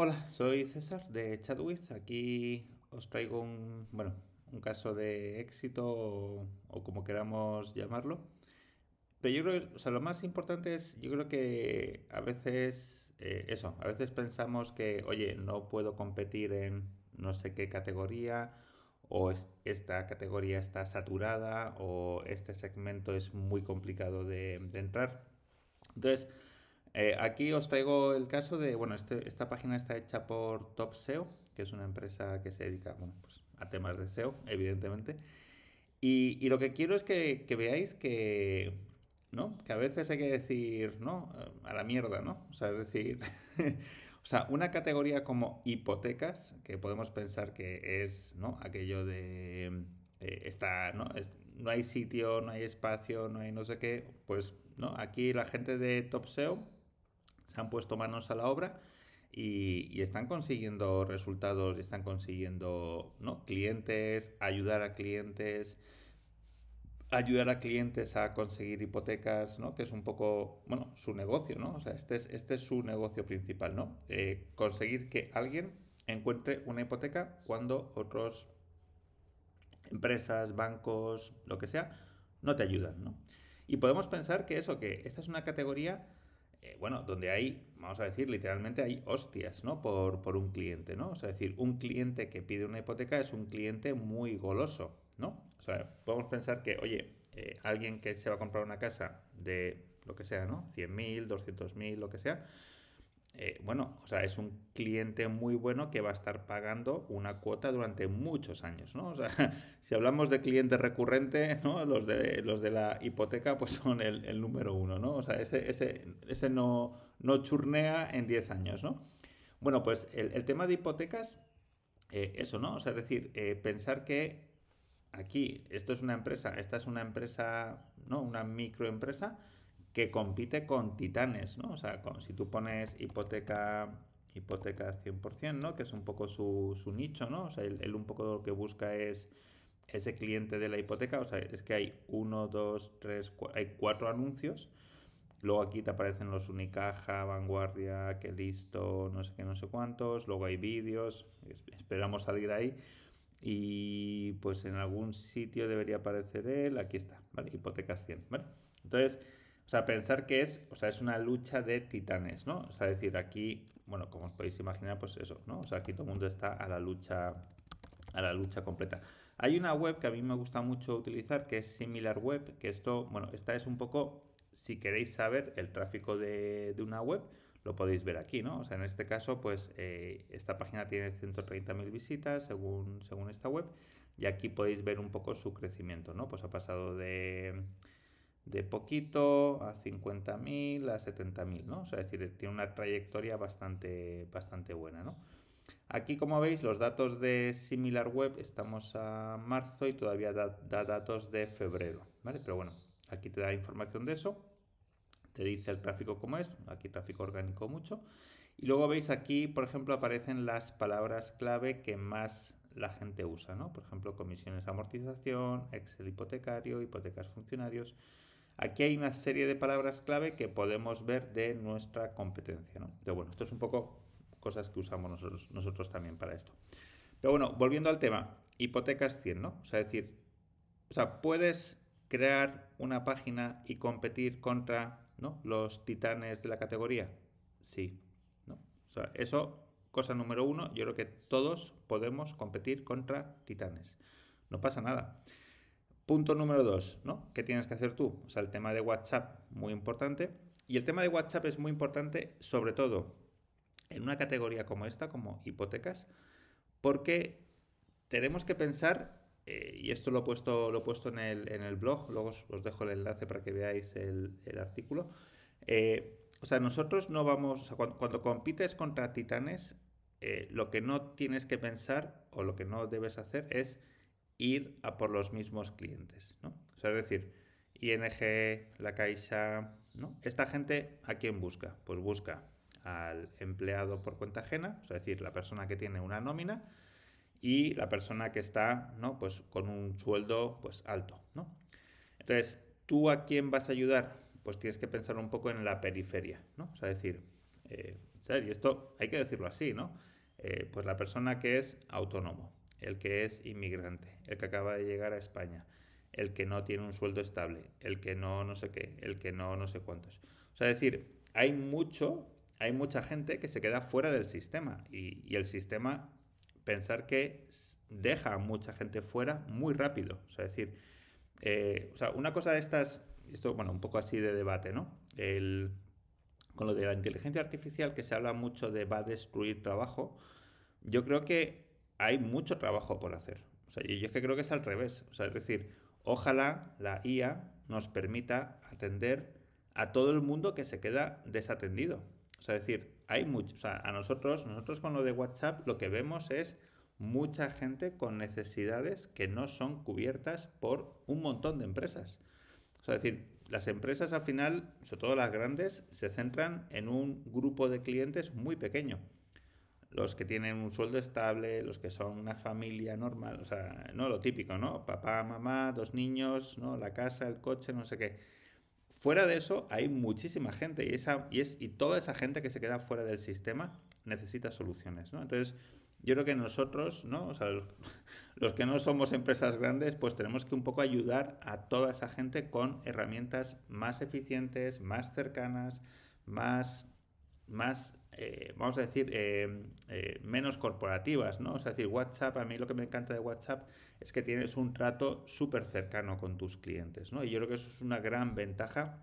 Hola, soy César de Chadwiz. Aquí os traigo un, bueno, un caso de éxito o, como queramos llamarlo. Pero yo creo que lo más importante es, yo creo que a veces, eh, eso, a veces pensamos que, oye, no puedo competir en no sé qué categoría, o esta categoría está saturada, o este segmento es muy complicado de, de entrar. Entonces, eh, aquí os traigo el caso de, bueno, este, esta página está hecha por Topseo, que es una empresa que se dedica pues, a temas de SEO, evidentemente. Y, lo que quiero es que, veáis que, ¿no? Que a veces hay que decir, ¿no? A la mierda, ¿no? O sea, es decir, o sea, una categoría como hipotecas, que podemos pensar que es, ¿no? Aquello de... Eh, está, ¿no? no hay sitio, no hay espacio, no hay no sé qué, pues, ¿no? Aquí la gente de Topseo se han puesto manos a la obra y, están consiguiendo resultados, están consiguiendo ¿no? clientes, ayudar a clientes, ayudar a clientes a conseguir hipotecas, ¿no? que es un poco, bueno, su negocio, ¿no? O sea, este es, este es su negocio principal, ¿no? Eh, conseguir que alguien encuentre una hipoteca cuando otros empresas, bancos, lo que sea, no te ayudan, ¿no? Y podemos pensar que eso, que esta es una categoría eh, bueno, donde hay, vamos a decir, literalmente hay hostias, ¿no? Por, por un cliente, ¿no? es decir, un cliente que pide una hipoteca es un cliente muy goloso, ¿no? O sea, podemos pensar que, oye, eh, alguien que se va a comprar una casa de lo que sea, ¿no? 100.000, 200.000, lo que sea, eh, bueno, o sea, es un cliente muy bueno que va a estar pagando una cuota durante muchos años, ¿no? O sea, si hablamos de cliente recurrente, ¿no? Los de, los de la hipoteca, pues son el, número uno, ¿no? O sea, ese, no, churnea en 10 años, ¿no? Bueno, pues el, tema de hipotecas, eh, eso, ¿no? O sea, es decir, eh, pensar que aquí, esto es una empresa, esta es una empresa, ¿no? Una microempresa que compite con titanes, ¿no? O sea, con, si tú pones hipoteca hipoteca 100%, ¿no? Que es un poco su, su nicho, ¿no? O sea, él, un poco lo que busca es ese cliente de la hipoteca, o sea, es que hay uno, dos, tres, cuatro, hay cuatro anuncios. Luego aquí te aparecen los Unicaja, Vanguardia, que listo, no sé qué, no sé cuántos. Luego hay vídeos, esperamos salir ahí. Y pues en algún sitio debería aparecer él, aquí está, ¿vale? Hipotecas 100, ¿vale? Entonces, o sea, pensar que es, o sea, es una lucha de titanes, ¿no? O sea, decir, aquí, bueno, como os podéis imaginar, pues eso, ¿no? O sea, aquí todo el mundo está a la lucha, a la lucha completa. Hay una web que a mí me gusta mucho utilizar, que es SimilarWeb, que esto, bueno, esta es un poco, si queréis saber el tráfico de, una web, lo podéis ver aquí, ¿no? O sea, en este caso, pues eh, esta página tiene 130.000 visitas según, según esta web, y aquí podéis ver un poco su crecimiento, ¿no? Pues ha pasado de de poquito a 50.000, a 70.000, ¿no? O sea, es decir, tiene una trayectoria bastante, bastante buena, ¿no? Aquí, como veis, los datos de SimilarWeb estamos a marzo y todavía da, datos de febrero, ¿vale? Pero bueno, aquí te da información de eso, te dice el tráfico como es, aquí tráfico orgánico mucho. Y luego veis aquí, por ejemplo, aparecen las palabras clave que más la gente usa, ¿no? Por ejemplo, comisiones amortización, Excel hipotecario, hipotecas funcionarios, Aquí hay una serie de palabras clave que podemos ver de nuestra competencia, ¿no? bueno, esto es un poco cosas que usamos nosotros, también para esto. Pero bueno, volviendo al tema, hipotecas 100, ¿no? O sea, decir, o sea, puedes crear una página y competir contra los titanes de la categoría. Sí, ¿no? O sea, eso, cosa número uno, yo creo que todos podemos competir contra titanes. No pasa nada. Punto número dos, ¿no? ¿Qué tienes que hacer tú? O sea, el tema de WhatsApp, muy importante. Y el tema de WhatsApp es muy importante, sobre todo en una categoría como esta, como hipotecas, porque tenemos que pensar, eh, y esto lo he puesto, lo puesto en, el, en el blog, luego os, dejo el enlace para que veáis el, artículo. Eh, o sea, nosotros no vamos, o sea, cuando, compites contra titanes, eh, lo que no tienes que pensar o lo que no debes hacer es ir a por los mismos clientes, ¿no? O sea, es decir, ING, La Caixa, ¿no? Esta gente, ¿a quién busca? Pues busca al empleado por cuenta ajena, es decir, la persona que tiene una nómina y la persona que está, ¿no? Pues con un sueldo, pues alto, ¿no? Entonces, ¿tú a quién vas a ayudar? Pues tienes que pensar un poco en la periferia, ¿no? O sea, decir, eh, y esto hay que decirlo así, ¿no? Eh, pues la persona que es autónomo, el que es inmigrante, el que acaba de llegar a España, el que no tiene un sueldo estable, el que no no sé qué, el que no no sé cuántos. O sea, es decir, hay mucho, hay mucha gente que se queda fuera del sistema y, el sistema, pensar que deja a mucha gente fuera muy rápido. O sea, decir, eh, o sea, una cosa de estas, esto, bueno, un poco así de debate, ¿no? El, con lo de la inteligencia artificial que se habla mucho de va a destruir trabajo, yo creo que hay mucho trabajo por hacer. O sea, yo es que creo que es al revés. O sea, es decir, ojalá la IA nos permita atender a todo el mundo que se queda desatendido. O sea, decir, hay mucho, o sea, a nosotros, nosotros con lo de WhatsApp lo que vemos es mucha gente con necesidades que no son cubiertas por un montón de empresas. O sea, es decir, las empresas al final, sobre todo las grandes, se centran en un grupo de clientes muy pequeño los que tienen un sueldo estable, los que son una familia normal, o sea, no lo típico, ¿no? Papá, mamá, dos niños, ¿no? La casa, el coche, no sé qué. Fuera de eso hay muchísima gente y, esa, y, es, y toda esa gente que se queda fuera del sistema necesita soluciones, ¿no? Entonces, yo creo que nosotros, ¿no? los, que no somos empresas grandes, pues tenemos que un poco ayudar a toda esa gente con herramientas más eficientes, más cercanas, más, más eh, vamos a decir, eh, eh, menos corporativas, ¿no? es decir, WhatsApp, a mí lo que me encanta de WhatsApp es que tienes un trato súper cercano con tus clientes, ¿no? Y yo creo que eso es una gran ventaja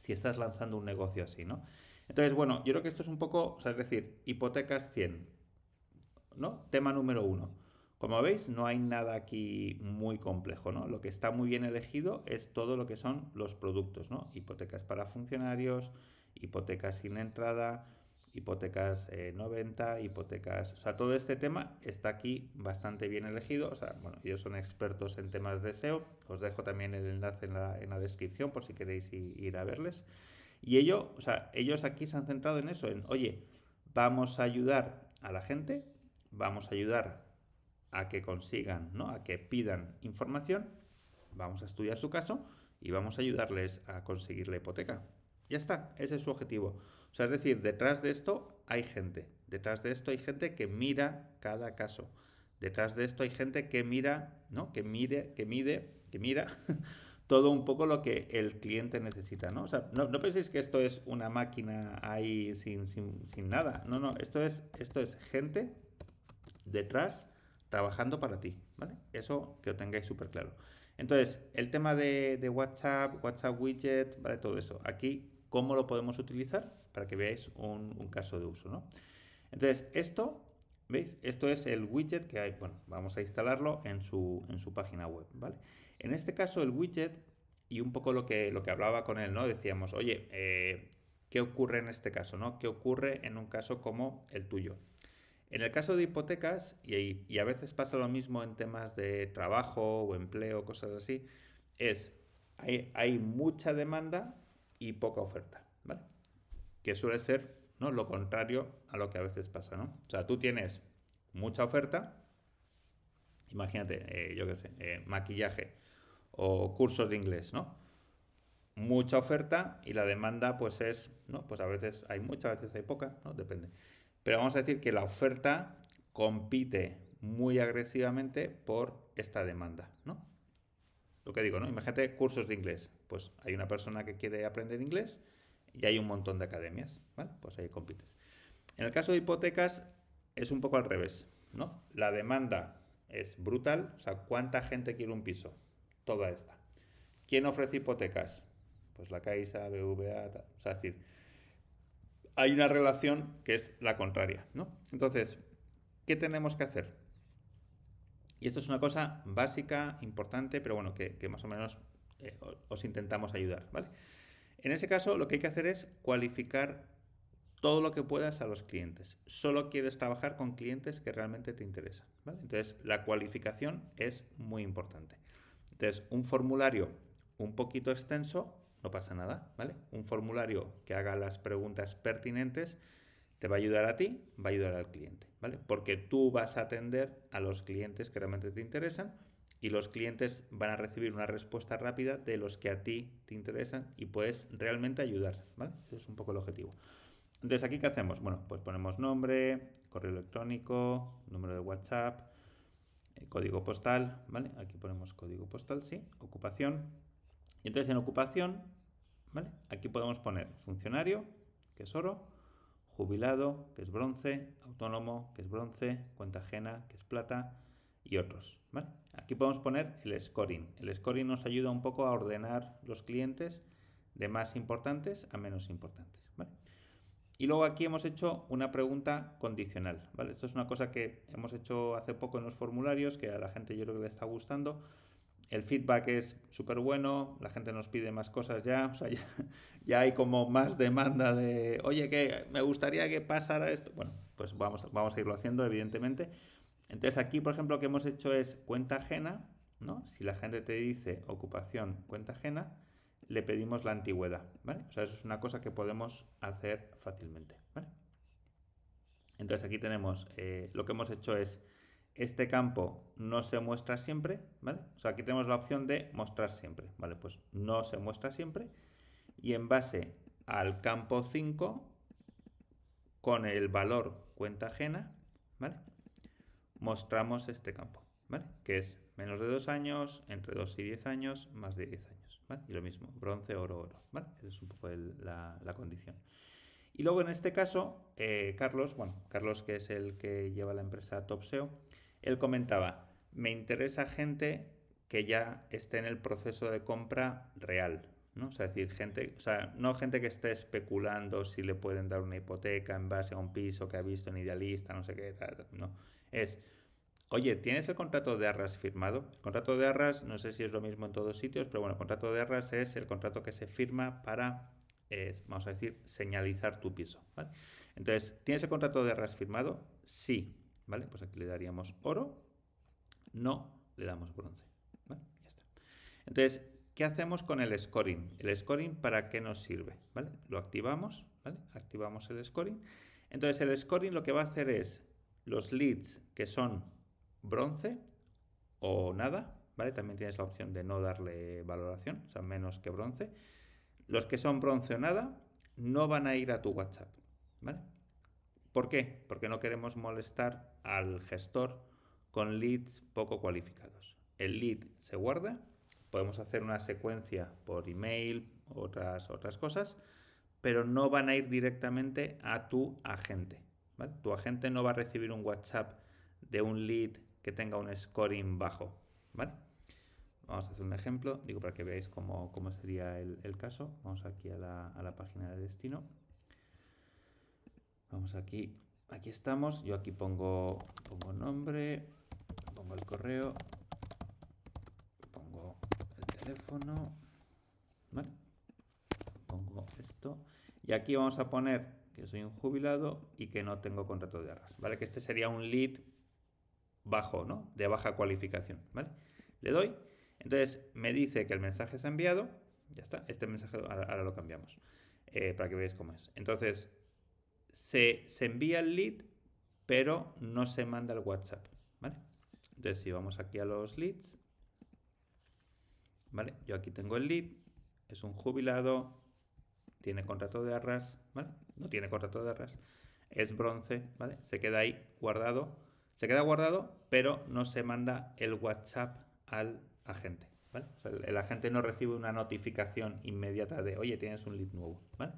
si estás lanzando un negocio así, ¿no? Entonces, bueno, yo creo que esto es un poco, o sea, es decir, hipotecas 100, ¿no? Tema número uno. Como veis, no hay nada aquí muy complejo, ¿no? Lo que está muy bien elegido es todo lo que son los productos, ¿no? Hipotecas para funcionarios, hipotecas sin entrada, hipotecas 90, eh, hipotecas, o sea, todo este tema está aquí bastante bien elegido, o sea, bueno, ellos son expertos en temas de SEO, os dejo también el enlace en la, en la descripción por si queréis ir a verles. Y ellos, o sea, ellos aquí se han centrado en eso, en, oye, vamos a ayudar a la gente, vamos a ayudar a que consigan, ¿no? A que pidan información, vamos a estudiar su caso y vamos a ayudarles a conseguir la hipoteca. Ya está, ese es su objetivo. O sea, es decir, detrás de esto hay gente, detrás de esto hay gente que mira cada caso. Detrás de esto hay gente que mira, ¿no? Que mide, que mide, que mira todo un poco lo que el cliente necesita, ¿no? O sea, no, penséis que esto es una máquina ahí sin, nada. No, no, esto es, esto es gente detrás trabajando para ti, ¿vale? Eso que lo tengáis súper claro. Entonces, el tema de, de WhatsApp, WhatsApp widget, ¿vale? Todo eso. Aquí, ¿cómo lo podemos utilizar? para que veáis un, caso de uso, ¿no? Entonces, esto ¿Veis? Esto es el widget que hay. Bueno, vamos a instalarlo en su, en su página web, ¿vale? En este caso, el widget, y un poco lo que, lo que hablaba con él, ¿no? Decíamos, oye, eh, ¿qué ocurre en este caso, no? ¿Qué ocurre en un caso como el tuyo? En el caso de hipotecas, y, y a veces pasa lo mismo en temas de trabajo o empleo, cosas así, es, hay, hay mucha demanda y poca oferta, ¿vale? que suele ser ¿no? lo contrario a lo que a veces pasa. ¿no? O sea, tú tienes mucha oferta, imagínate, eh, yo qué sé, eh, maquillaje o cursos de inglés, ¿no? Mucha oferta y la demanda pues es, ¿no? Pues a veces hay mucha, a veces hay poca, ¿no? Depende. Pero vamos a decir que la oferta compite muy agresivamente por esta demanda, ¿no? Lo que digo, ¿no? Imagínate cursos de inglés. Pues hay una persona que quiere aprender inglés, y hay un montón de academias, ¿vale? Pues ahí compites. En el caso de hipotecas es un poco al revés, ¿no? La demanda es brutal, o sea, ¿cuánta gente quiere un piso? Toda esta. ¿Quién ofrece hipotecas? Pues la Caixa, BVA, tal. o sea, es decir, hay una relación que es la contraria, ¿no? Entonces, ¿qué tenemos que hacer? Y esto es una cosa básica, importante, pero bueno, que, más o menos eh, os intentamos ayudar, ¿vale? En ese caso, lo que hay que hacer es cualificar todo lo que puedas a los clientes. Solo quieres trabajar con clientes que realmente te interesan. Entonces, la cualificación es muy importante. Entonces, un formulario un poquito extenso, no pasa nada, ¿vale? Un formulario que haga las preguntas pertinentes te va a ayudar a ti, va a ayudar al cliente, ¿vale? Porque tú vas a atender a los clientes que realmente te interesan y los clientes van a recibir una respuesta rápida de los que a ti te interesan y puedes realmente ayudar, ¿vale? Ese es un poco el objetivo. Entonces, ¿aquí qué hacemos? Bueno, pues ponemos nombre, correo electrónico, número de WhatsApp, eh, código postal, ¿vale? Aquí ponemos código postal, sí, ocupación. Y entonces en ocupación, ¿vale? Aquí podemos poner funcionario, que es oro, jubilado, que es bronce, autónomo, que es bronce, cuenta ajena, que es plata, y otros. Aquí podemos poner el scoring. El scoring nos ayuda un poco a ordenar los clientes de más importantes a menos importantes. Y luego aquí hemos hecho una pregunta condicional. Esto es una cosa que hemos hecho hace poco en los formularios, que a la gente yo creo que le está gustando. El feedback es súper bueno, la gente nos pide más cosas ya, o sea, ya, hay como más demanda de, oye, que me gustaría que pasara esto. Bueno, pues vamos, vamos a irlo haciendo, evidentemente. Entonces aquí, por ejemplo, lo que hemos hecho es cuenta ajena, ¿no? Si la gente te dice ocupación, cuenta ajena, le pedimos la antigüedad, ¿vale? O sea, eso es una cosa que podemos hacer fácilmente, ¿vale? Entonces aquí tenemos, eh, lo que hemos hecho es, este campo no se muestra siempre, ¿vale? O sea, aquí tenemos la opción de mostrar siempre, ¿vale? Pues no se muestra siempre y en base al campo 5, con el valor cuenta ajena, ¿vale? mostramos este campo, Que es menos de dos años, entre dos y diez años, más de diez años, Y lo mismo, bronce, oro, oro, Esa es un poco la, condición. Y luego en este caso, eh, Carlos, bueno, Carlos que es el que lleva la empresa TopSeo, él comentaba, me interesa gente que ya esté en el proceso de compra real, ¿no? O sea, decir, gente, o sea, no gente que esté especulando si le pueden dar una hipoteca en base a un piso que ha visto en idealista, no sé qué, tal, no. Es, oye, ¿tienes el contrato de arras firmado? El contrato de arras, no sé si es lo mismo en todos sitios, pero bueno, el contrato de arras es el contrato que se firma para, vamos a decir, señalizar tu piso, Entonces, ¿tienes el contrato de arras firmado? Sí, ¿vale? Pues aquí le daríamos oro, no, le damos bronce, Entonces, ¿Qué hacemos con el scoring? ¿El scoring para qué nos sirve? Lo activamos, Activamos el scoring. Entonces el scoring lo que va a hacer es los leads que son bronce o nada, ¿vale? También tienes la opción de no darle valoración, o sea, menos que bronce. Los que son bronce o nada no van a ir a tu WhatsApp, ¿vale? ¿Por qué? Porque no queremos molestar al gestor con leads poco cualificados. El lead se guarda podemos hacer una secuencia por email, otras, otras cosas, pero no van a ir directamente a tu agente. Tu agente no va a recibir un WhatsApp de un lead que tenga un scoring bajo. Vamos a hacer un ejemplo, digo para que veáis cómo, sería el, caso. Vamos aquí a la, página de destino. Vamos aquí, aquí estamos. Yo aquí pongo, pongo nombre, pongo el correo, teléfono. Pongo esto. Y aquí vamos a poner que soy un jubilado y que no tengo contrato de arras. ¿Vale? Que este sería un lead bajo, ¿no? De baja cualificación. ¿Vale? Le doy. Entonces me dice que el mensaje se ha enviado. Ya está. Este mensaje ahora, lo cambiamos. Eh, para que veáis cómo es. Entonces, se, se envía el lead, pero no se manda el WhatsApp. ¿Vale? Entonces, si vamos aquí a los leads, ¿vale? Yo aquí tengo el lead, es un jubilado, tiene contrato de arras, ¿vale? No tiene contrato de arras, es bronce, ¿vale? Se queda ahí guardado, se queda guardado, pero no se manda el WhatsApp al agente, ¿vale? el, agente no recibe una notificación inmediata de, oye, tienes un lead nuevo, ¿vale?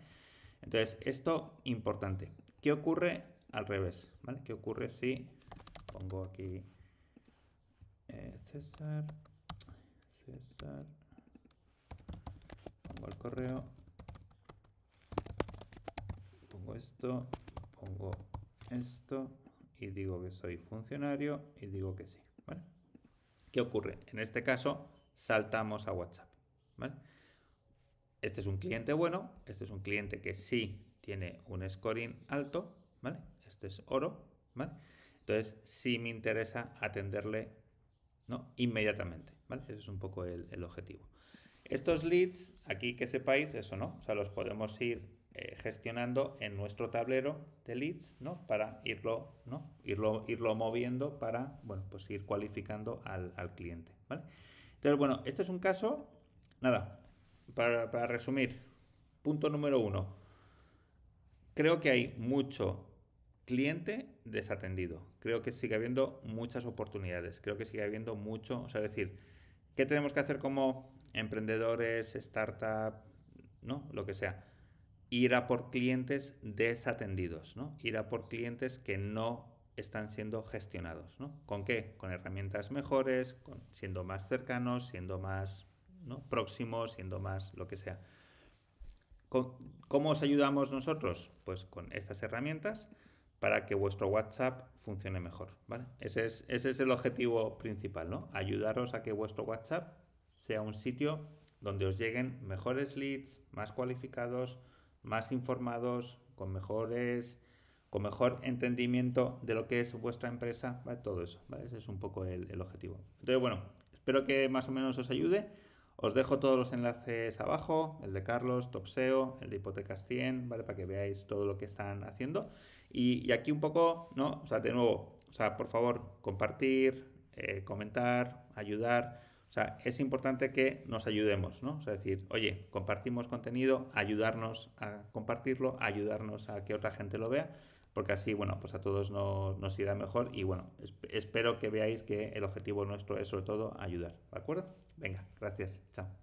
Entonces, esto importante. ¿Qué ocurre al revés? ¿Qué ocurre si pongo aquí eh, César Pongo el correo. Pongo esto. Pongo esto. Y digo que soy funcionario. Y digo que sí. ¿Qué ocurre? En este caso, saltamos a WhatsApp. Este es un cliente bueno. Este es un cliente que sí tiene un scoring alto. ¿Vale? Este es oro. Entonces, sí me interesa atenderle ¿no? inmediatamente. Ese es un poco el, objetivo. Estos leads, aquí que sepáis eso, ¿no? O sea, los podemos ir eh, gestionando en nuestro tablero de leads, ¿no? Para irlo, ¿no? Irlo, irlo moviendo para, bueno, pues ir cualificando al, cliente, ¿vale? Entonces, bueno, este es un caso, nada, para, resumir, punto número uno, creo que hay mucho cliente desatendido. Creo que sigue habiendo muchas oportunidades, creo que sigue habiendo mucho, o sea, decir, ¿Qué tenemos que hacer como emprendedores, startup, ¿no? lo que sea? Ir a por clientes desatendidos, ¿no? ir a por clientes que no están siendo gestionados. ¿Con qué? Con herramientas mejores, siendo más cercanos, siendo más próximos, siendo más lo que sea. ¿Cómo os ayudamos nosotros? Pues con estas herramientas para que vuestro WhatsApp funcione mejor, Ese es, el objetivo principal, Ayudaros a que vuestro WhatsApp sea un sitio donde os lleguen mejores leads, más cualificados, más informados, con mejores con mejor entendimiento de lo que es vuestra empresa, todo eso, Ese es un poco el, el objetivo. Entonces, bueno, espero que más o menos os ayude. Os dejo todos los enlaces abajo, el de Carlos, Topseo, el de Hipotecas 100, ¿vale? Para que veáis todo lo que están haciendo. Y, aquí un poco, ¿no? O sea, de nuevo, sea, por favor, compartir, eh, comentar, ayudar. O sea, es importante que nos ayudemos, ¿no? O decir, oye, compartimos contenido, ayudarnos a compartirlo, ayudarnos a que otra gente lo vea porque así, bueno, pues a todos nos, nos irá mejor y bueno, espero que veáis que el objetivo nuestro es sobre todo ayudar, ¿de acuerdo? Venga, gracias, chao.